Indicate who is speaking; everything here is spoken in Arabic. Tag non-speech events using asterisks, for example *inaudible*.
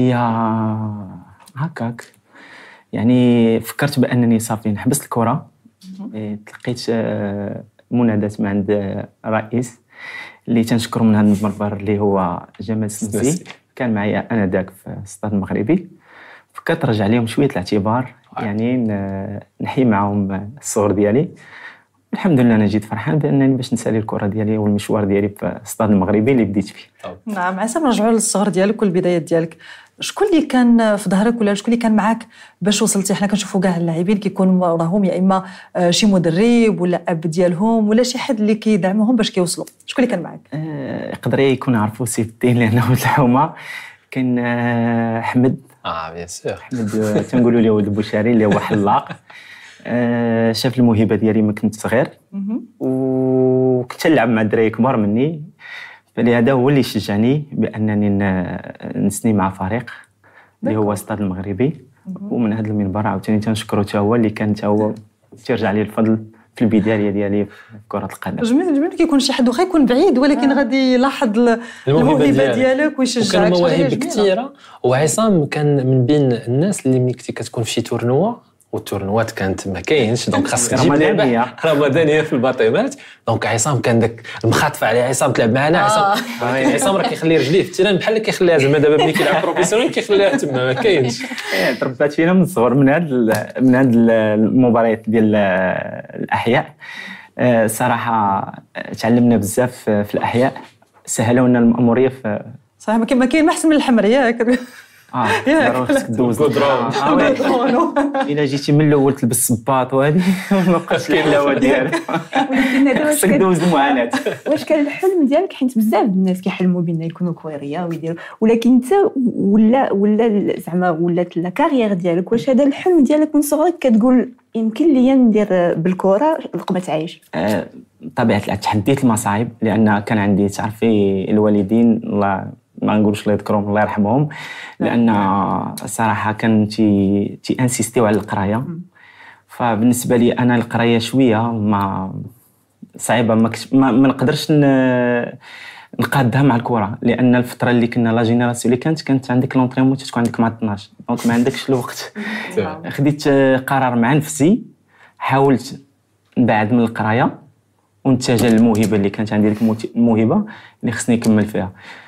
Speaker 1: هي هكاك يعني فكرت بانني صافي نحبس الكره إيه، تلقيت آه، مناداة من عند آه، رئيس اللي تنشكر من هذا المبرر اللي هو جمال السنسي كان معايا انا ذاك في الاستاد المغربي فكرت نرجع لهم شويه الاعتبار يعني نحيي معاهم الصور ديالي الحمد لله انا جيت فرحان بانني باش نسالي الكره ديالي والمشوار ديالي في الصداد المغربي اللي بديت فيه نعم عسى نرجعوا للصغر ديالك والبدايات ديالك شكون اللي كان في ظهرك ولا شكون اللي كان معاك باش وصلتي حنا كنشوفوا كاع اللاعبين كيكون وراهم يا اما آه، شي مدرب ولا اب ديالهم ولا شي حد اللي كيدعمهم باش كيوصلوا شكون اللي كان معاك آه، يقدر آه يكون عرفوا سي الدين لانه *laughs* الحومه كان احمد آه، حمد اه بيان سور حمد تنقولوا له ولد بوشاري اللي هو حلاق *laughs* آه، شاف الموهبه ديالي من كنت صغير وكنت نلعب مع الدراري كبار مني فلهذا هو اللي شجعني بانني نسني مع فريق اللي هو ستاد المغربي ومن هذا المنبر عاوتاني تنشكرو حتى هو اللي كان حتى هو تيرجع لي الفضل في البدايه ديالي في كره القدم جميل جميل كيكون شي حد واخا يكون بعيد ولكن آه. غادي يلاحظ الموهبه ديالك ويشجعك كان مواهب كثيره وعصام كان من بين الناس اللي ملي كنت كتكون في شي تورنوا والتورنوات كانت ما كاينش *laughs* دونك خاصك تجيب رمضانيه رمضانيه في الباطيمات دونك عصام كان داك المخاطفه على عصام تلعب معنا عصام آه. آه، يعني عصام راه كيخلي رجليه في التيران بحال اللي كيخليها زعما دابا ملي كيلعب بروفيسيونيل كيخليها تما ما كاينش تربات *laughs* إيه، فينا من الصغر من هاد من هاد المباريات ديال الاحياء آه، صراحه تعلمنا بزاف في الاحياء سهلونا الماموريه في صحيح ما كاين ما احسن من الحمر ياك اه دوز آه، آه، *laughs* الا جيتي من الاول تلبس الصباط وهذه *laughs* ما بقاش كاين الهوا ديالك خصك *laughs* دوز المعاناه واش كان الحلم ديالك حيت بزاف الناس كيحلموا بان يكونوا كويريه ويديروا ولكن انت ولا ولا زعما ولات لا كارير ديالك واش هذا الحلم ديالك من صغرك كتقول يمكن لي ندير بالكره لقمه عيش آه، طبيعه الحال تحديت المصاعب لان كان عندي تعرفي الوالدين الله ما نقولش الله يذكرهم الله يرحمهم لان الصراحه نعم. كان تي تي انسيستيو على القرايه فبالنسبه لي انا القرايه شويه ما صعيبه ما, كش... ما, ما نقدرش ن... نقادها مع الكره لان الفتره اللي كنا لا جينيراسيون اللي كانت كانت عندك لونترينمون تكون عندك مع 12 دونك ما عندكش الوقت خديت قرار مع نفسي حاولت نبعد من القرايه ونتجه للموهبه اللي كانت عندي ديك الموهبه اللي خصني نكمل فيها